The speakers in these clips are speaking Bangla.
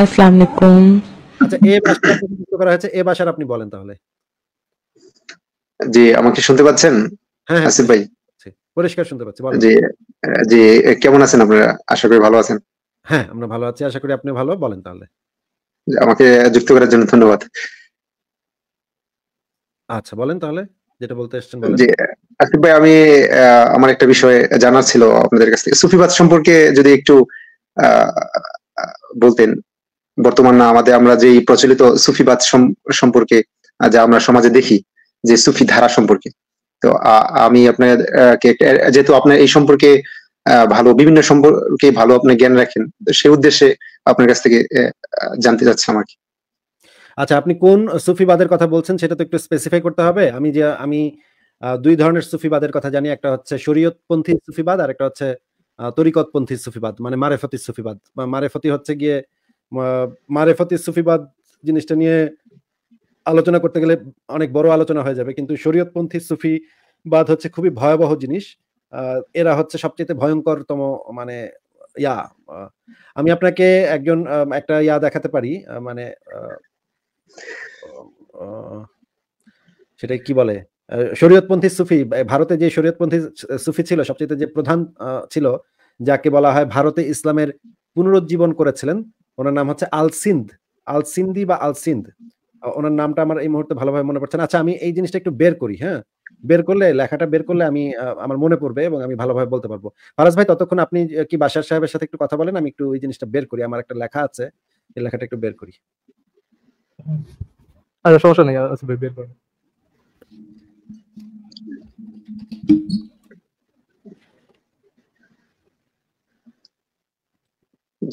আসসালামু আলাইকুম আচ্ছা এ করা হয়েছে এ ভাষার আপনি বলেন তাহলে জি আমাকে শুনতে পাচ্ছেন হ্যাঁ, হ্যাঁ। আসিফ ভাই পরিষ্কার শুনতে পাচ্ছি জি জি কেমন আছেন আপনারা আশা করি ভালো আছেন হ্যাঁ আমরা ভালো আছি আশা করি আপনি ভালো বলেন তাহলে আমাকে যুক্ত করার জন্য ধন্যবাদ আচ্ছা বলেন তাহলে যেটা বলতে এসেছেন বলেন জি আসিফ ভাই আমি আমার একটা বিষয় জানার ছিল আপনাদের কাছ থেকে সুফিবাদ সম্পর্কে যদি একটু বলতেন বর্তমান না আমাদের আমরা যে প্রচলিত সুফিবাদ সম্পর্কে যা আমরা সমাজে দেখি যে সুফি ধারা সম্পর্কে তো আমি আপনাকে যেহেতু আপনার এই সম্পর্কে ভালো বিভিন্ন সম্পর্কে ভালো আপনি জ্ঞান রাখেন সেই উদ্দেশ্যে আপনার কাছ থেকে জানতে চাচ্ছি আমাকে আচ্ছা আপনি কোন সুফিবাদের কথা বলছেন সেটা তো একটু স্পেসিফাই করতে হবে আমি যে আমি দুই ধরনের সুফিবাদের কথা জানি একটা হচ্ছে শরীয়তপন্থী সুফিবাদ আর একটা হচ্ছে তরিকতপন্থী সুফিবাদ মানে মারেফতি সুফিবাদ মারেফতি হচ্ছে গিয়ে মারেফতে সুফিবাদ জিনিসটা নিয়ে আলোচনা করতে গেলে অনেক বড় আলোচনা হয়ে যাবে কিন্তু শরীয়তপন্থী সুফিবাদ হচ্ছে খুবই ভয়াবহ জিনিস এরা হচ্ছে সবচেয়ে ভয়ঙ্করতম মানে ইয়া আমি আপনাকে একজন একটা ইয়া দেখাতে পারি মানে সেটা কি বলে শরীয়তপন্থী সুফি ভারতে যে শরীয়তপন্থী সুফি ছিল সবচেয়ে যে প্রধান ছিল যাকে বলা হয় ভারতে ইসলামের পুনরুজ্জীবন করেছিলেন ওনার নাম হচ্ছে আল সিন্দি বা সিন্দ ওনার নামটা আমার এই মুহূর্তে ভালোভাবে মনে পড়ছে না আচ্ছা আমি এই জিনিসটা একটু বের করি হ্যাঁ বের করলে লেখাটা বের করলে আমি আমার মনে পড়বে এবং আমি ভালোভাবে বলতে পারবো ফারাজ ভাই ততক্ষণ আপনি কি বাসার সাহেবের সাথে একটু কথা বলেন আমি একটু ওই জিনিসটা বের করি আমার একটা লেখা আছে এই লেখাটা একটু বের করি আচ্ছা সমস্যা নেই আচ্ছা, বের করুন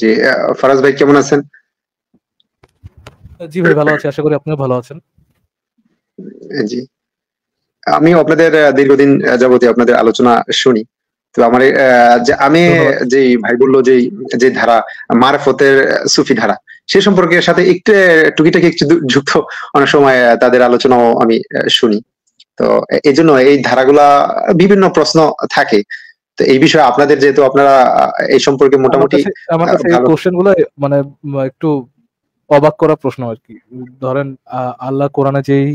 জি ভাই কেমন আছেন জি ভাই ভালো আছি আশা করি আপনিও ভালো আছেন জি আমি আপনাদের দীর্ঘদিন যাবতীয় আপনাদের আলোচনা শুনি তো আমার আমি যে ভাই বললো যে যে ধারা মারফতের সুফি ধারা সে সম্পর্কে সাথে একটু টুকিটাকি একটু যুক্ত অনেক সময় তাদের আলোচনাও আমি শুনি তো এই জন্য এই ধারাগুলা বিভিন্ন প্রশ্ন থাকে তো এই বিষয়ে আপনাদের যেহেতু আপনারা এই সম্পর্কে মোটামুটি আমার কাছে এই মানে একটু অবাক করা প্রশ্ন আর কি ধরেন আল্লাহ কোরআনে যেই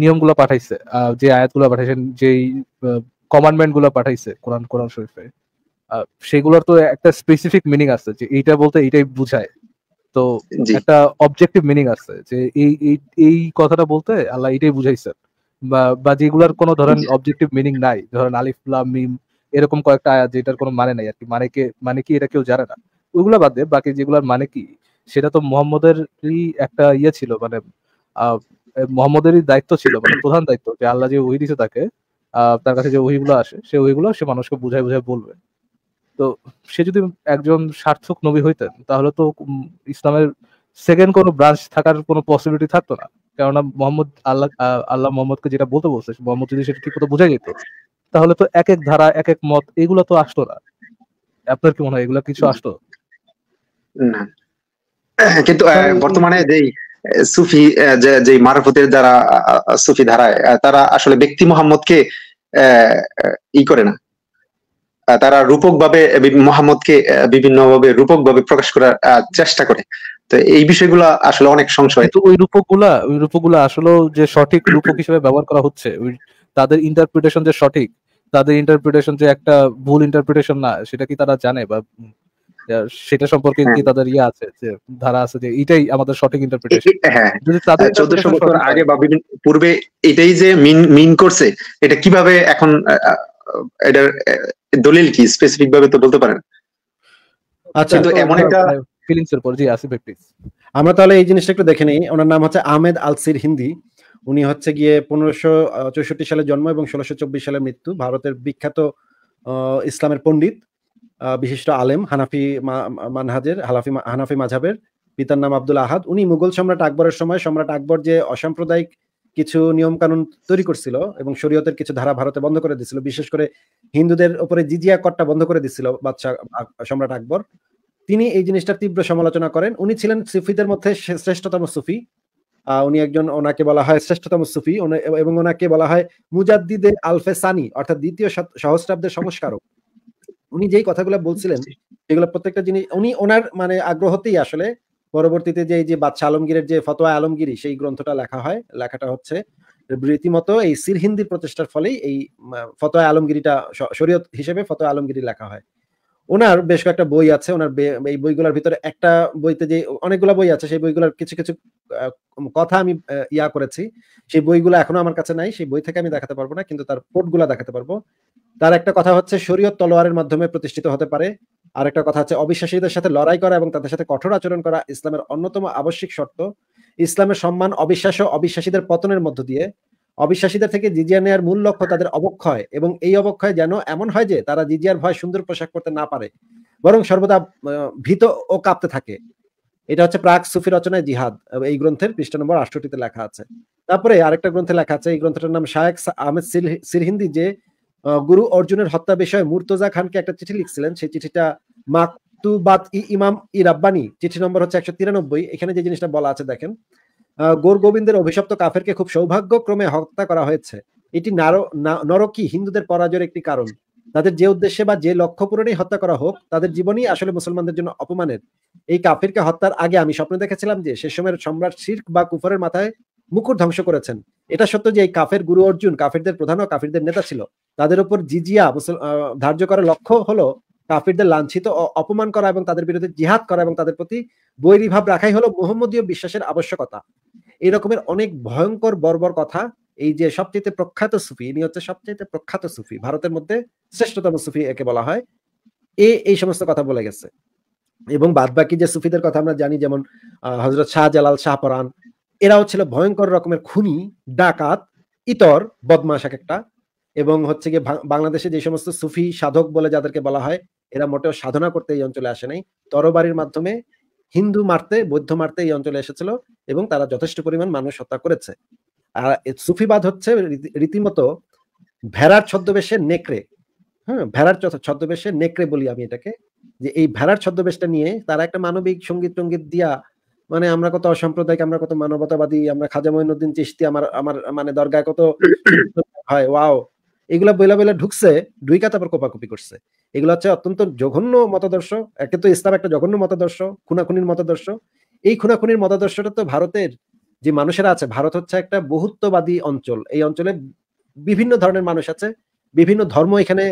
নিয়মগুলো পাঠাইছে যে আয়াতগুলো পাঠাইছেন যেই কমান্ডমেন্ট গুলো পাঠাইছে কোরআন কোরআন শরীফে সেগুলোর তো একটা স্পেসিফিক মিনিং আছে যে এইটা বলতে এইটাই বুঝায় তো একটা অবজেক্টিভ মিনিং আছে যে এই এই কথাটা বলতে আল্লাহ এটাই বুঝাইছেন বা যেগুলোর কোনো ধরেন অবজেক্টিভ মিনিং নাই ধরেন আলিফ লাম মিম এরকম কয়েকটা আয়াত যেটার কোনো মানে নাই আর কি মানে কে মানে কি এটা কেউ জানে না ওইগুলো বাদ দিয়ে বাকি যেগুলোর মানে কি সেটা তো মোহাম্মদেরই একটা ইয়ে ছিল মানে মোহাম্মদেরই দায়িত্ব ছিল মানে প্রধান দায়িত্ব যে আল্লাহ যে ওহি দিছে তাকে তার কাছে যে ওহিগুলো আসে সে ওহিগুলো সে মানুষকে বুঝায় বুঝায় বলবে তো সে যদি একজন সার্থক নবী হইতেন তাহলে তো ইসলামের সেকেন্ড কোনো ব্রাঞ্চ থাকার কোনো পসিবিলিটি থাকতো না কেননা মোহাম্মদ আল্লাহ আল্লাহ মোহাম্মদকে যেটা বলতে বলছে মোহাম্মদ যদি সেটা ঠিক মতো বোঝা যেত তাহলে তো এক এক ধারা এক এক মত এগুলো তো আসতো না আপনার কি মনে হয় এগুলো কিছু আসতো না কিন্তু বর্তমানে যেই সুফি যে মারফতের দ্বারা সুফি ধারায় তারা আসলে ব্যক্তি মোহাম্মদকে ই করে না তারা রূপক ভাবে মোহাম্মদকে বিভিন্ন ভাবে রূপক ভাবে প্রকাশ করার চেষ্টা করে তো এই বিষয়গুলো আসলে অনেক সংশয় ওই রূপকগুলা ওই রূপকগুলা আসলে যে সঠিক রূপক হিসেবে ব্যবহার করা হচ্ছে তাদের ইন্টারপ্রিটেশন যে সঠিক তাদের ইন্টারপ্রিটেশন যে একটা ভুল ইন্টারপ্রিটেশন না সেটা কি তারা জানে বা সেটা সম্পর্কে কি হ্যাঁ। তাদের ইয়ে আছে যে ধারা আছে যে এটাই আমাদের সঠিক ইন্টারপ্রিটেশন হ্যাঁ, হ্যাঁ যদি তাদের 1400 বছর আগে বা বিভিন্ন পূর্বে এটাই যে মিন মিন করছে এটা কিভাবে এখন এটার দলিল কি স্পেসিফিক ভাবে তো বলতে পারেন আচ্ছা তো এমন একটা মানে ফিলিংস এর উপর জি আসিফ প্লিজ আমরা তাহলে এই জিনিসটা একটু দেখে নিই ওনার নাম হচ্ছে আহমেদ আলসির হিন্দি উনি হচ্ছে গিয়ে পনেরোশো চৌষট্টি সালে জন্ম এবং ষোলোশো চব্বিশ সালে মৃত্যু ভারতের বিখ্যাত ইসলামের পণ্ডিত বিশিষ্ট আলেম হানাফি মানহাজের হালাফি হানাফি মাঝাবের পিতার নাম আব্দুল আহাদ উনি মুঘল সম্রাট আকবরের সময় সম্রাট আকবর যে অসাম্প্রদায়িক কিছু নিয়ম কানুন তৈরি করছিল এবং শরীয়তের কিছু ধারা ভারতে বন্ধ করে দিছিল বিশেষ করে হিন্দুদের উপরে জিজিয়া করটা বন্ধ করে দিছিল বাদশাহ সম্রাট আকবর তিনি এই জিনিসটার তীব্র সমালোচনা করেন উনি ছিলেন সুফিদের মধ্যে শ্রেষ্ঠতম সুফি উনি একজন ওনাকে বলা হয় শ্রেষ্ঠতম সুফি এবং ওনাকে বলা হয় মুজাদ্দিদে আলফে সানি অর্থাৎ দ্বিতীয় সহস্রাব্দের সংস্কারক উনি যেই কথাগুলো বলছিলেন সেগুলো প্রত্যেকটা জিনিস উনি ওনার মানে আগ্রহতেই আসলে পরবর্তীতে যে এই যে বাদশাহ আলমগীরের যে ফতোয়া আলমগিরি সেই গ্রন্থটা লেখা হয় লেখাটা হচ্ছে রীতিমতো এই হিন্দির প্রচেষ্টার ফলেই এই ফতোয়া আলমগিরিটা শরীয়ত হিসেবে ফতোয়া আলমগিরি লেখা হয় ওনার বেশ কয়েকটা বই আছে ওনার এই বইগুলোর ভিতরে একটা বইতে যে অনেকগুলো বই আছে সেই বইগুলোর কিছু কিছু কথা আমি ইয়া করেছি সেই বইগুলো এখনো আমার কাছে নাই সেই বই থেকে আমি দেখাতে পারবো না কিন্তু তার কোটগুলো দেখাতে পারবো তার একটা কথা হচ্ছে শরীয়ত তলোয়ারের মাধ্যমে প্রতিষ্ঠিত হতে পারে আর একটা কথা হচ্ছে অবিশ্বাসীদের সাথে লড়াই করা এবং তাদের সাথে কঠোর আচরণ করা ইসলামের অন্যতম আবশ্যিক শর্ত ইসলামের সম্মান অবিশ্বাস ও অবিশ্বাসীদের পতনের মধ্য দিয়ে অবিশ্বাসীদের থেকে জিজিয়া নেয়ার মূল লক্ষ্য তাদের অবক্ষয় এবং এই অবক্ষয় যেন এমন হয় যে তারা জিজিয়ার ভয় সুন্দর পোশাক করতে না পারে বরং সর্বদা ভীত ও কাঁপতে থাকে এটা হচ্ছে প্রাক সুফি রচনায় জিহাদ এই গ্রন্থের পৃষ্ঠা নম্বর আষ্টটিতে লেখা আছে তারপরে আরেকটা গ্রন্থে লেখা আছে এই গ্রন্থটার নাম শায়েক আহমেদ সিরহিন্দি যে গুরু অর্জুনের হত্যা বিষয়ে মুর্তজা খানকে একটা চিঠি লিখছিলেন সেই চিঠিটা মাকতুবাত ই ইমাম ই রাব্বানি চিঠি নম্বর হচ্ছে একশো তিরানব্বই এখানে যে জিনিসটা বলা আছে দেখেন গোর গোবিন্দের অভিশপ্ত কাফেরকে খুব সৌভাগ্যক্রমে হত্যা করা হয়েছে এটি নরকি হিন্দুদের পরাজয়ের একটি কারণ তাদের যে উদ্দেশ্যে বা যে লক্ষ্য পূরণেই হত্যা করা হোক তাদের জীবনই আসলে মুসলমানদের জন্য অপমানের এই কাফিরকে হত্যার আগে আমি স্বপ্ন দেখেছিলাম যে সে সময়ের সম্রাট শির্ক বা কুফরের মাথায় মুকুর ধ্বংস করেছেন এটা সত্য যে এই কাফের গুরু অর্জুন কাফিরদের প্রধান ও কাফিরদের নেতা ছিল তাদের উপর জিজিয়া ধার্য করার লক্ষ্য হলো কাফিরদের লাঞ্ছিত ও অপমান করা এবং তাদের বিরুদ্ধে জিহাদ করা এবং তাদের প্রতি বৈরী ভাব রাখাই হলো মোহাম্মদীয় বিশ্বাসের আবশ্যকতা এরকমের অনেক ভয়ঙ্কর বর্বর কথা এই যে সবচেয়ে প্রখ্যাত সুফি ইনি হচ্ছে সবচেয়ে প্রখ্যাত সুফি ভারতের মধ্যে শ্রেষ্ঠতম সুফি একে বলা হয় এ এই সমস্ত কথা বলে গেছে এবং বাদ বাকি যে সুফিদের কথা আমরা জানি যেমন হজরত শাহ জালাল শাহ পরান এরাও ছিল ভয়ঙ্কর রকমের খুনি ডাকাত ইতর বদমাশ এক একটা এবং হচ্ছে গিয়ে বাংলাদেশে যে সমস্ত সুফি সাধক বলে যাদেরকে বলা হয় এরা মোটেও সাধনা করতে এই অঞ্চলে আসে নাই তরবারির মাধ্যমে হিন্দু মারতে বৌদ্ধ মারতে এই অঞ্চলে এসেছিল এবং তারা যথেষ্ট পরিমাণ মানুষ হত্যা করেছে আর সুফিবাদ হচ্ছে রীতিমতো ভেড়ার ছদ্মবেশে নেকড়ে হ্যাঁ ভেড়ার ছদ্মবেশে নেকড়ে বলি আমি এটাকে যে এই ভেড়ার ছদ্মবেশটা নিয়ে তারা একটা মানবিক সঙ্গীত টঙ্গীত দিয়া মানে আমরা কত অসাম্প্রদায়িক আমরা কত মানবতাবাদী আমরা খাজা মহিনুদ্দিন চিস্তি আমার আমার মানে দরগায় কত হয় ওয়াও এগুলা বইলা বইলা ঢুকছে ঢুইকা তারপর কোপাকুপি করছে এগুলো হচ্ছে অত্যন্ত জঘন্য মতাদর্শ একে তো ইসলাম একটা জঘন্য মতাদর্শ খুনাখুনির মতাদর্শ এই খুনাখুনির মতাদর্শটা তো ভারতের যে মানুষেরা আছে ভারত হচ্ছে একটা বহুত্ববাদী অঞ্চল এই অঞ্চলে বিভিন্ন ধরনের মানুষ আছে বিভিন্ন ধর্ম এখানে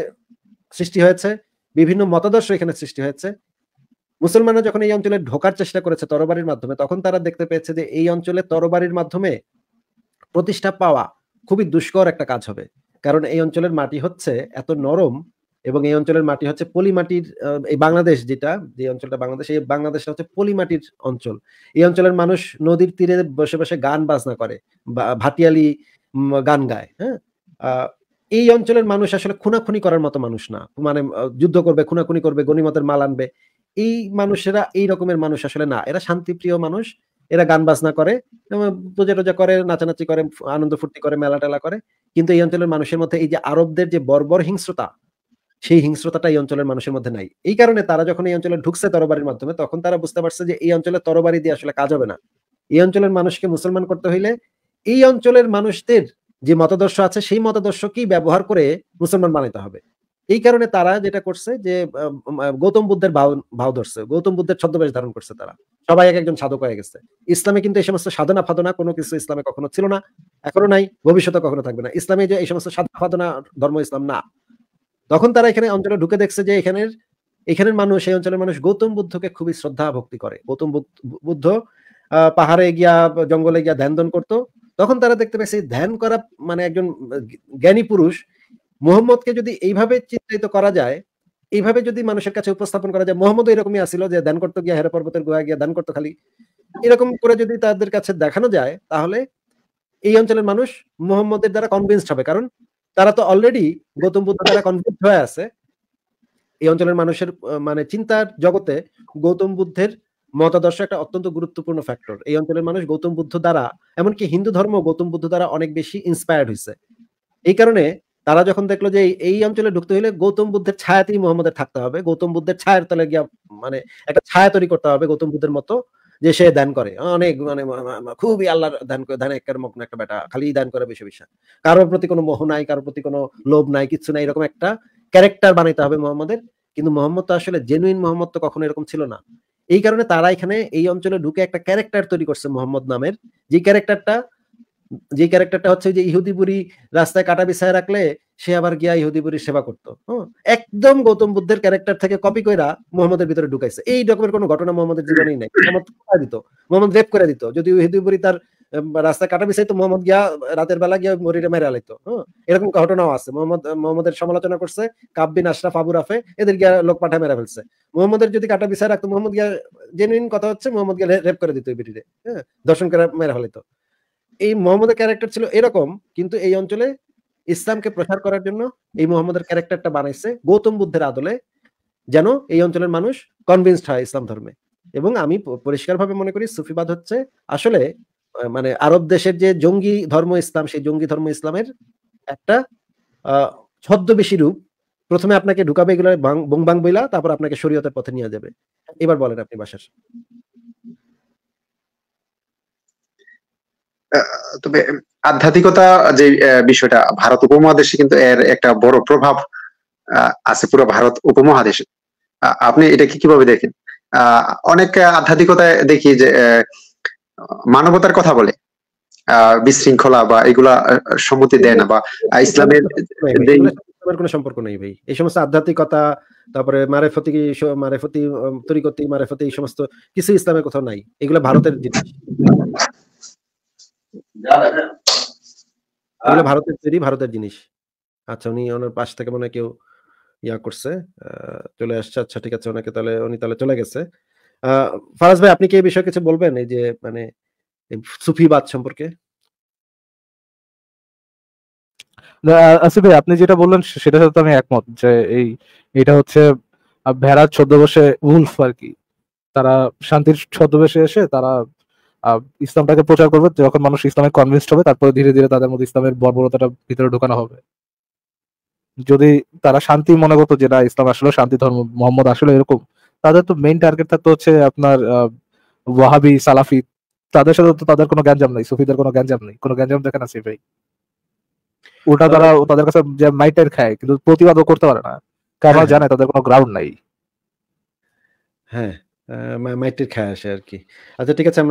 সৃষ্টি হয়েছে বিভিন্ন মতাদর্শ এখানে সৃষ্টি হয়েছে মুসলমানরা যখন এই অঞ্চলে ঢোকার চেষ্টা করেছে তরবারির মাধ্যমে তখন তারা দেখতে পেয়েছে যে এই অঞ্চলে তরবারির মাধ্যমে প্রতিষ্ঠা পাওয়া খুবই দুষ্কর একটা কাজ হবে কারণ এই অঞ্চলের মাটি হচ্ছে এত নরম এবং এই অঞ্চলের মাটি হচ্ছে পলিমাটির এই বাংলাদেশ যেটা যে অঞ্চলটা বাংলাদেশ এই বাংলাদেশটা হচ্ছে পলিমাটির অঞ্চল এই অঞ্চলের মানুষ নদীর তীরে বসে বসে গান বাজনা করে ভাটিয়ালি গান গায় হ্যাঁ এই অঞ্চলের মানুষ আসলে খুনাখুনি করার মতো মানুষ না মানে যুদ্ধ করবে খুনাখুনি করবে গণিমতের মাল আনবে এই মানুষেরা এই রকমের মানুষ আসলে না এরা শান্তিপ্রিয় মানুষ এরা গান বাজনা করে পূজা টোজা করে নাচানাচি করে আনন্দ ফুর্তি করে মেলা টেলা করে কিন্তু এই অঞ্চলের মানুষের মধ্যে এই যে আরবদের যে বর্বর হিংস্রতা সেই হিংস্রতাটা এই অঞ্চলের মানুষের মধ্যে নাই এই কারণে তারা যখন এই অঞ্চলে ঢুকছে তরবারির মাধ্যমে তখন তারা বুঝতে পারছে যে এই অঞ্চলে তরবারি দিয়ে আসলে কাজ হবে না এই অঞ্চলের মানুষকে মুসলমান করতে হইলে এই অঞ্চলের মানুষদের যে মতাদর্শ আছে সেই মতাদর্শকেই ব্যবহার করে মুসলমান বানাইতে হবে এই কারণে তারা যেটা করছে যে গৌতম বুদ্ধের ভাও ভাও ধরছে গৌতম বুদ্ধের ছদ্মবেশ ধারণ করছে তারা সবাই এক একজন সাধক হয়ে গেছে ইসলামে কিন্তু এই সমস্ত সাধনা ফাদনা কোনো কিছু ইসলামে কখনো ছিল না এখনো নাই ভবিষ্যতে কখনো থাকবে না ইসলামে যে এই সমস্ত সাধনা ফাদনা ধর্ম ইসলাম না তখন তারা এখানে অঞ্চলে ঢুকে দেখছে যে এখানের এখানের মানুষ সেই অঞ্চলের মানুষ গৌতম বুদ্ধকে খুবই শ্রদ্ধা ভক্তি করে গৌতম বুদ্ধ পাহাড়ে গিয়া জঙ্গলে গিয়া ধ্যান ধ্যান করতো তখন তারা দেখতে পাচ্ছে ধ্যান করা মানে একজন জ্ঞানী পুরুষ মোহাম্মদকে যদি এইভাবে চিন্তিত করা যায় এইভাবে যদি মানুষের কাছে উপস্থাপন করা যায় মোহাম্মদ এরকমই আসিল যে ধ্যান করতো গিয়া হেরা পর্বতের গোয়া গিয়া ধ্যান করতো খালি এরকম করে যদি তাদের কাছে দেখানো যায় তাহলে এই অঞ্চলের মানুষ মোহাম্মদের দ্বারা কনভিন্সড হবে কারণ তারা তো অলরেডি গৌতম বুদ্ধ দ্বারা কনভিন্স হয়ে আছে এই অঞ্চলের মানুষের মানে চিন্তার জগতে গৌতম বুদ্ধের মতাদর্শ একটা অত্যন্ত গুরুত্বপূর্ণ ফ্যাক্টর এই অঞ্চলের মানুষ গৌতম বুদ্ধ দ্বারা এমনকি হিন্দু ধর্ম গৌতম বুদ্ধ দ্বারা অনেক বেশি ইন্সপায়ার্ড হয়েছে এই কারণে তারা যখন দেখলো যে এই অঞ্চলে ঢুকতে হলে গৌতম বুদ্ধের ছায়াতেই মোহাম্মদের থাকতে হবে গৌতম বুদ্ধের ছায়ের তলে গিয়া মানে একটা ছায়া তৈরি করতে হবে গৌতম বুদ্ধের মতো যে সে দান করে অনেক মানে খুবই আল্লাহর দান করে দান একের মগ্ন একটা বেটা খালি দান করে বেশি বিশ্বাস কারোর প্রতি কোনো মোহ নাই কারোর প্রতি কোনো লোভ নাই কিছু নাই এরকম একটা ক্যারেক্টার বানাইতে হবে মোহাম্মদের কিন্তু মোহাম্মদ তো আসলে জেনুইন মোহাম্মদ তো কখনো এরকম ছিল না এই কারণে তারা এখানে এই অঞ্চলে ঢুকে একটা ক্যারেক্টার তৈরি করছে মোহাম্মদ নামের যে ক্যারেক্টারটা যে ক্যারেক্টারটা হচ্ছে যে ইহুদিপুরি রাস্তায় কাটা বিছায় রাখলে সে আবার গিয়া ইহুদিপুরীর সেবা করতো একদম গৌতম বুদ্ধের ক্যারেক্টার থেকে কপি কইরা মোহাম্মদের ভিতরে ঢুকাইছে এই রকমের কোনো ঘটনা মোহাম্মদের জীবনেই নাই মোহাম্মদ দিত মোহাম্মদ রেপ করে দিত যদি ইহুদিপুরী তার রাস্তা কাটা বিষয় তো মোহাম্মদ গিয়া রাতের বেলা গিয়া মরিরে মেরে আলাইতো এরকম ঘটনাও আছে মোহাম্মদ মোহাম্মদের সমালোচনা করছে কাব্বিন আশরাফ আবু রাফে এদের গিয়া লোক পাঠা মেরে ফেলছে মোহাম্মদের যদি কাটা বিষয় রাখতো মোহাম্মদ গিয়া জেনুইন কথা হচ্ছে মোহাম্মদ গিয়া রেপ করে দিত বিটিরে হ্যাঁ দর্শন করে মেরে ফেলাইতো এই মোহাম্মদের ক্যারেক্টার ছিল এরকম কিন্তু এই অঞ্চলে ইসলামকে প্রচার করার জন্য এই মোহাম্মদের ক্যারেক্টারটা বানাইছে গৌতম বুদ্ধের আদলে যেন এই অঞ্চলের মানুষ কনভিনসড হয় ইসলাম ধর্মে এবং আমি পরিষ্কারভাবে মনে করি সুফিবাদ হচ্ছে আসলে মানে আরব দেশের যে জঙ্গি ধর্ম ইসলাম সেই জঙ্গি ধর্ম ইসলামের একটা ছদ্মবেশী রূপ প্রথমে আপনাকে ঢুকাবে এগুলো বংবাং বইলা তারপর আপনাকে শরীয়তের পথে নিয়ে যাবে এবার বলেন আপনি বাসার তবে আধ্যাত্মিকতা যে বিষয়টা ভারত উপমহাদেশে কিন্তু এর একটা বড় প্রভাব আছে পুরো ভারত উপমহাদেশে আপনি এটাকে কিভাবে দেখেন অনেক আধ্যাত্মিকতায় দেখি যে মানবতার কথা বলে বিশৃঙ্খলা বা এগুলা সম্মতি দেয় না বা ইসলামের কোনো সম্পর্ক নেই ভাই এই সমস্ত আধ্যাত্মিকতা তারপরে মারেফতি মারেফতি তরিকতি মারেফতি এই সমস্ত কিছু ইসলামের কোথাও নাই এগুলো ভারতের জিনিস ভারতের তৈরি ভারতের জিনিস আচ্ছা উনি ওনার পাশ থেকে মনে কেউ ইয়া করছে চলে আসছে আচ্ছা ঠিক আছে ওনাকে তাহলে উনি তাহলে চলে গেছে ফারাজ ভাই আপনি কি এই বিষয়ে কিছু বলবেন এই যে মানে সুফিবাদ সম্পর্কে আসিফ ভাই আপনি যেটা বললেন সেটার সাথে আমি একমত যে এই এটা হচ্ছে ভেড়ার ছদ্মবেশে উলফ আর কি তারা শান্তির ছদ্মবেশে এসে তারা ইসলামটাকে প্রচার করবে যখন মানুষ ইসলামে কনভিনসড হবে তারপরে ধীরে ধীরে তাদের মধ্যে ইসলামের বর্বরতাটা ভিতরে ঢোকানো হবে যদি তারা শান্তি মনে করতো যে না ইসলাম আসলে শান্তি ধর্ম মোহাম্মদ আসলে এরকম তাদের তো মেইন টার্গেট থাকতো হচ্ছে আপনার ওয়াহাবি সালাফি তাদের সাথে তো তাদের কোনো গ্যাঞ্জাম নাই সুফিদের কোনো গ্যাঞ্জাম নেই কোনো গ্যাঞ্জাম দেখে না ভাই ওটা তারা তাদের কাছে যে মাইটার খায় কিন্তু প্রতিবাদও করতে পারে না কারণ হ্যাঁ, জানে হ্যাঁ। তাদের কোনো গ্রাউন্ড নাই হ্যাঁ মাইটের খায় আসে আর কি আচ্ছা ঠিক আছে আমরা